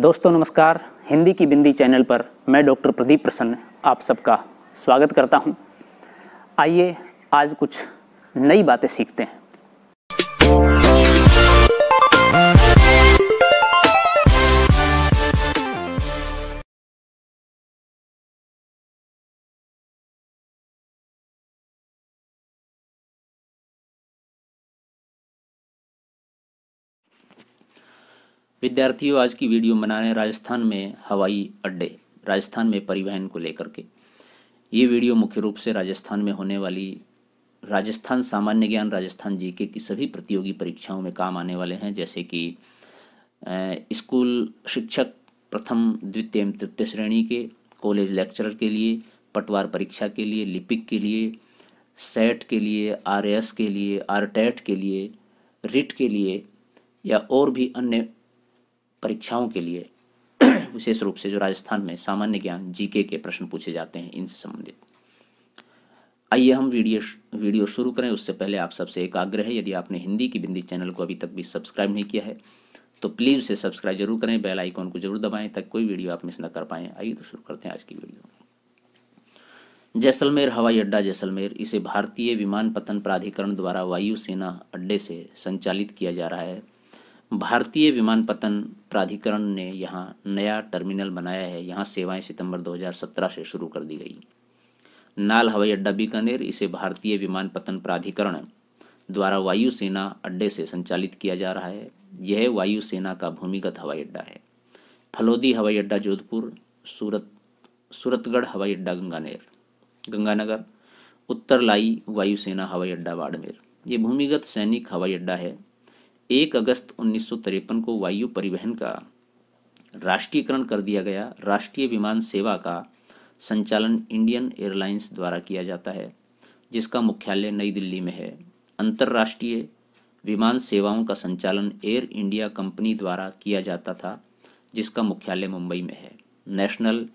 दोस्तों नमस्कार हिंदी की बिंदी चैनल पर मैं डॉक्टर प्रदीप प्रसन्न आप सबका स्वागत करता हूं आइए आज कुछ नई बातें सीखते हैं विद्यार्थियों आज की वीडियो बना रहे हैं राजस्थान में हवाई अड्डे राजस्थान में परिवहन को लेकर के ये वीडियो मुख्य रूप से राजस्थान में होने वाली राजस्थान सामान्य ज्ञान राजस्थान जीके की सभी प्रतियोगी परीक्षाओं में काम आने वाले हैं जैसे कि स्कूल शिक्षक प्रथम द्वितीय एवं तृतीय श्रेणी के कॉलेज लेक्चरर के लिए पटवार परीक्षा के लिए लिपिक के लिए सेट के लिए आर के लिए आर के लिए रिट के लिए या और भी अन्य परीक्षाओं के लिए विशेष रूप से जो राजस्थान में सामान्य ज्ञान जीके के प्रश्न पूछे जाते हैं इनसे संबंधित आइए हम वीडियो वीडियो शुरू करें उससे पहले आप सबसे एक आग्रह है यदि आपने हिंदी की बिंदी चैनल को अभी तक भी सब्सक्राइब नहीं किया है तो प्लीज़ उसे सब्सक्राइब जरूर करें बेल आइकॉन को जरूर दबाएं ताकि कोई वीडियो आप मिस ना कर पाए आइए तो शुरू करते हैं आज की वीडियो जैसलमेर हवाई अड्डा जैसलमेर इसे भारतीय विमान पतन प्राधिकरण द्वारा वायुसेना अड्डे से संचालित किया जा रहा है भारतीय विमानपतन प्राधिकरण ने यहाँ नया टर्मिनल बनाया है यहाँ सेवाएं सितंबर 2017 से शुरू कर दी गई नाल हवाई अड्डा बीकानेर इसे भारतीय विमानपतन प्राधिकरण द्वारा वायुसेना अड्डे से संचालित किया जा रहा है यह वायुसेना का भूमिगत हवाई अड्डा है फलोदी हवाई अड्डा जोधपुर सूरत सूरतगढ़ हवाई अड्डा गंगानेर गंगानगर उत्तरलाई वायुसेना हवाई अड्डा बाड़मेर ये भूमिगत सैनिक हवाई अड्डा है एक अगस्त उन्नीस को वायु परिवहन का राष्ट्रीयकरण कर दिया गया राष्ट्रीय विमान सेवा का संचालन इंडियन एयरलाइंस द्वारा किया जाता है जिसका मुख्यालय नई दिल्ली में है अंतर्राष्ट्रीय विमान सेवाओं का संचालन एयर इंडिया कंपनी द्वारा किया जाता था जिसका मुख्यालय मुंबई में है national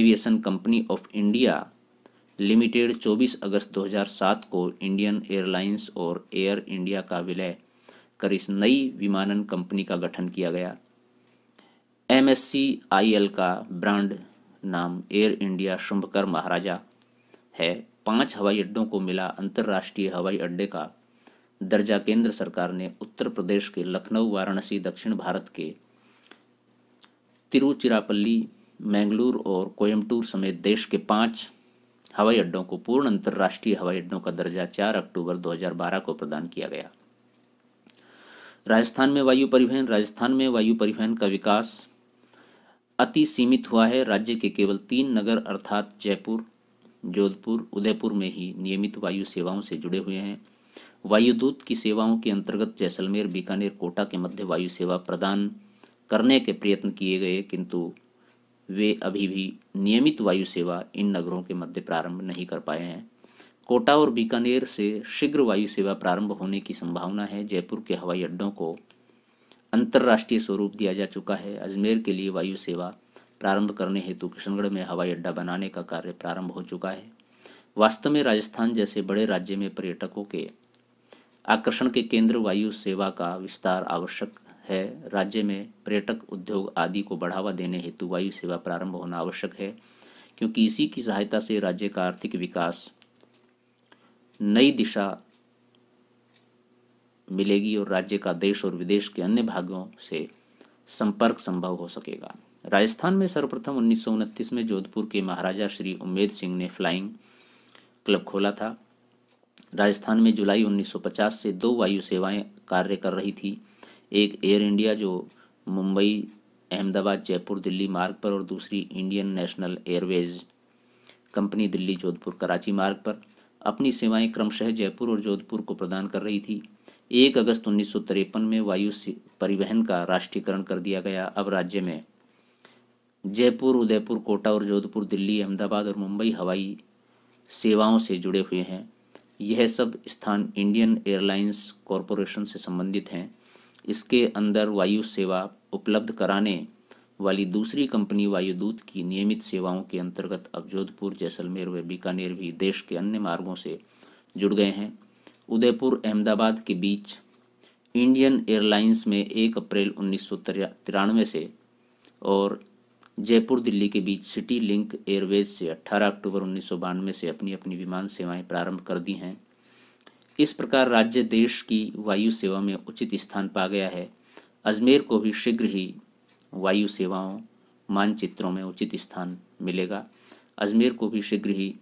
aviation company of India limited 24 अगस्त 2007 को इंडियन एयरलाइंस और एयर इंडिया का विलय कर इस नई विमानन कंपनी का गठन किया गया M S C I L का ब्रांड नाम एयर इंडिया शुंभकर महाराजा है पांच हवाई अड्डों को मिला अंतर्राष्ट्रीय हवाई अड्डे का दर्जा केंद्र सरकार ने उत्तर प्रदेश के लखनऊ वाराणसी दक्षिण भारत के तिरुचिरापल्ली मैंगलोर और कोयम्बटूर समेत देश के पांच हवाई अड्डों को पूर्ण अंतर्राष्ट्रीय हवाई अड्डों का दर्जा 4 अक्टूबर 2012 को प्रदान किया गया राजस्थान में वायु परिवहन राजस्थान में वायु परिवहन का विकास अति सीमित हुआ है राज्य के केवल तीन नगर अर्थात जयपुर जोधपुर उदयपुर में ही नियमित वायु सेवाओं से जुड़े हुए हैं वायुदूत की सेवाओं के अंतर्गत जैसलमेर बीकानेर कोटा के मध्य वायु सेवा प्रदान करने के प्रयत्न किए गए किंतु वे अभी भी नियमित वायु सेवा इन नगरों के मध्य प्रारंभ नहीं कर पाए हैं कोटा और बीकानेर से शीघ्र वायु सेवा प्रारंभ होने की संभावना है जयपुर के हवाई अड्डों को अंतर्राष्ट्रीय स्वरूप दिया जा चुका है अजमेर के लिए वायु सेवा प्रारंभ करने हेतु किशनगढ़ में हवाई अड्डा बनाने का कार्य प्रारंभ हो चुका है वास्तव में राजस्थान जैसे बड़े राज्य में पर्यटकों के आकर्षण के केंद्र वायु सेवा का विस्तार आवश्यक है राज्य में पर्यटक उद्योग आदि को बढ़ावा देने हेतु वायु सेवा प्रारंभ होना आवश्यक है क्योंकि इसी की सहायता से राज्य का आर्थिक विकास नई दिशा मिलेगी और राज्य का देश और विदेश के अन्य भागों से संपर्क संभव हो सकेगा राजस्थान में सर्वप्रथम उन्नीस में जोधपुर के महाराजा श्री उमेद सिंह ने फ्लाइंग क्लब खोला था राजस्थान में जुलाई 1950 से दो वायु सेवाएं कार्य कर रही थी एक एयर इंडिया जो मुंबई अहमदाबाद जयपुर दिल्ली मार्ग पर और दूसरी Indian national airways company Delhi Jodhpur Karachi मार्ग पर अपनी सेवाएं क्रमशः जयपुर और जोधपुर को प्रदान कर रही थी एक अगस्त उन्नीस में वायु परिवहन का राष्ट्रीयकरण कर दिया गया अब राज्य में जयपुर उदयपुर कोटा और जोधपुर दिल्ली अहमदाबाद और मुंबई हवाई सेवाओं से जुड़े हुए हैं यह सब स्थान इंडियन एयरलाइंस कॉरपोरेशन से संबंधित हैं इसके अंदर वायु सेवा उपलब्ध कराने वाली दूसरी कंपनी वायुदूत की नियमित सेवाओं के अंतर्गत अब जोधपुर जैसलमेर व बीकानेर भी देश के अन्य मार्गों से जुड़ गए हैं उदयपुर अहमदाबाद के बीच इंडियन एयरलाइंस में एक अप्रैल उन्नीस से और जयपुर दिल्ली के बीच सिटी लिंक एयरवेज से 18 अक्टूबर उन्नीस से अपनी अपनी विमान सेवाएं प्रारंभ कर दी हैं इस प्रकार राज्य देश की वायु सेवा में उचित स्थान पा गया है अजमेर को भी शीघ्र ही वायु सेवाओं मानचित्रों में उचित स्थान मिलेगा अजमेर को भी शीघ्र ही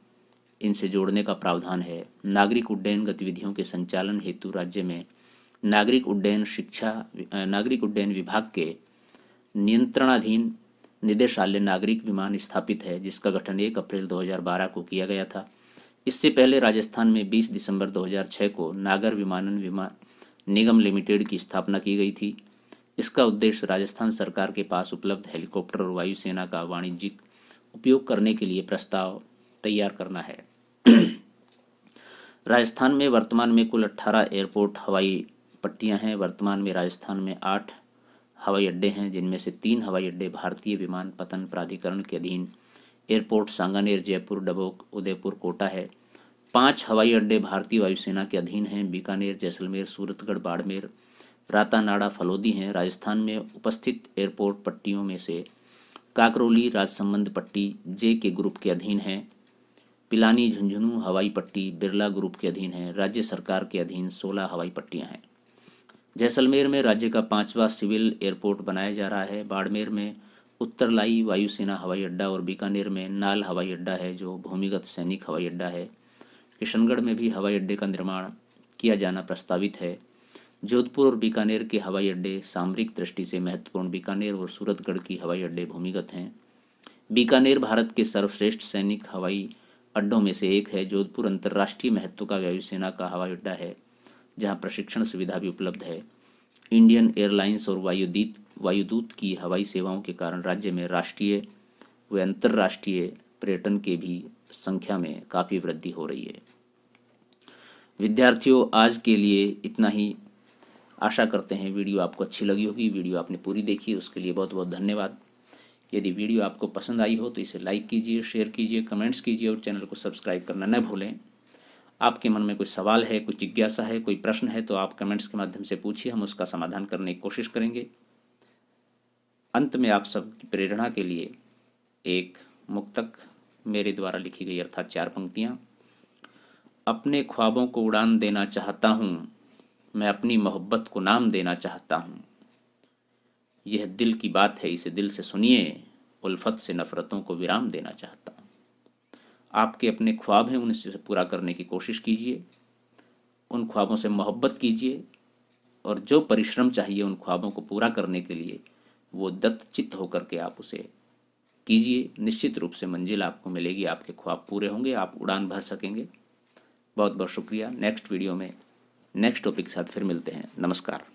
इनसे जोड़ने का प्रावधान है नागरिक उड्डयन गतिविधियों के संचालन हेतु राज्य में नागरिक उड्डयन शिक्षा नागरिक उड्डयन विभाग के नियंत्रणाधीन निदेशालय नागरिक विमान स्थापित है जिसका गठन एक अप्रैल 2012 को किया गया था इससे पहले राजस्थान में 20 दिसंबर 2006 को नागर विमानन विमान निगम लिमिटेड की स्थापना की गई थी इसका उद्देश्य राजस्थान सरकार के पास उपलब्ध हेलीकॉप्टर और वायुसेना का वाणिज्यिक उपयोग करने के लिए प्रस्ताव तैयार करना है राजस्थान में वर्तमान में कुल 18 एयरपोर्ट हवाई पट्टियां हैं वर्तमान में राजस्थान में आठ हवाई अड्डे हैं जिनमें से तीन हवाई अड्डे भारतीय विमान पतन प्राधिकरण के अधीन एयरपोर्ट सांगानेर जयपुर डबोक उदयपुर कोटा है पांच हवाई अड्डे भारतीय वायुसेना के अधीन हैं बीकानेर जैसलमेर सूरतगढ़ बाड़मेर रातानाड़ा फलोदी हैं राजस्थान में उपस्थित एयरपोर्ट पट्टियों में से काकरोली राजसंबंध पट्टी जे के ग्रुप के अधीन है पिलानी झुंझुनू हवाई पट्टी बिरला ग्रुप के अधीन है राज्य सरकार के अधीन सोलह हवाई पट्टियाँ हैं जैसलमेर में राज्य का पांचवा सिविल एयरपोर्ट बनाया जा रहा है बाड़मेर में उत्तरलाई वायुसेना हवाई अड्डा और बीकानेर में नाल हवाई अड्डा है जो भूमिगत सैनिक हवाई अड्डा है किशनगढ़ में भी हवाई अड्डे का निर्माण किया जाना प्रस्तावित है जोधपुर और बीकानेर के हवाई अड्डे सामरिक दृष्टि से महत्वपूर्ण बीकानेर और सूरतगढ़ की हवाई अड्डे भूमिगत हैं बीकानेर भारत के सर्वश्रेष्ठ सैनिक हवाई अड्डों में से एक है जोधपुर अंतर्राष्ट्रीय महत्व का वायुसेना का हवाई अड्डा है जहां प्रशिक्षण सुविधा भी उपलब्ध है इंडियन एयरलाइंस और वायुदीत वायुदूत की हवाई सेवाओं के कारण राज्य में राष्ट्रीय व अंतर्राष्ट्रीय पर्यटन के भी संख्या में काफ़ी वृद्धि हो रही है विद्यार्थियों आज के लिए इतना ही आशा करते हैं वीडियो आपको अच्छी लगी होगी वीडियो आपने पूरी देखी उसके लिए बहुत बहुत धन्यवाद यदि वीडियो आपको पसंद आई हो तो इसे लाइक कीजिए शेयर कीजिए कमेंट्स कीजिए और चैनल को सब्सक्राइब करना न भूलें आपके मन में कोई सवाल है कोई जिज्ञासा है कोई प्रश्न है तो आप कमेंट्स के माध्यम से पूछिए हम उसका समाधान करने की कोशिश करेंगे अंत में आप सब प्रेरणा के लिए एक मुक्तक मेरे द्वारा लिखी गई अर्थात चार पंक्तियाँ अपने ख्वाबों को उड़ान देना चाहता हूँ मैं अपनी मोहब्बत को नाम देना चाहता हूँ यह दिल की बात है इसे दिल से सुनिए उल्फत से नफ़रतों को विराम देना चाहता हूँ आपके अपने ख्वाब हैं उनसे पूरा करने की कोशिश कीजिए उन ख्वाबों से मोहब्बत कीजिए और जो परिश्रम चाहिए उन ख्वाबों को पूरा करने के लिए वो दत्तचित्त होकर के आप उसे कीजिए निश्चित रूप से मंजिल आपको मिलेगी आपके ख्वाब पूरे होंगे आप उड़ान भर सकेंगे बहुत बहुत शुक्रिया नेक्स्ट वीडियो में नेक्स्ट टॉपिक के साथ फिर मिलते हैं नमस्कार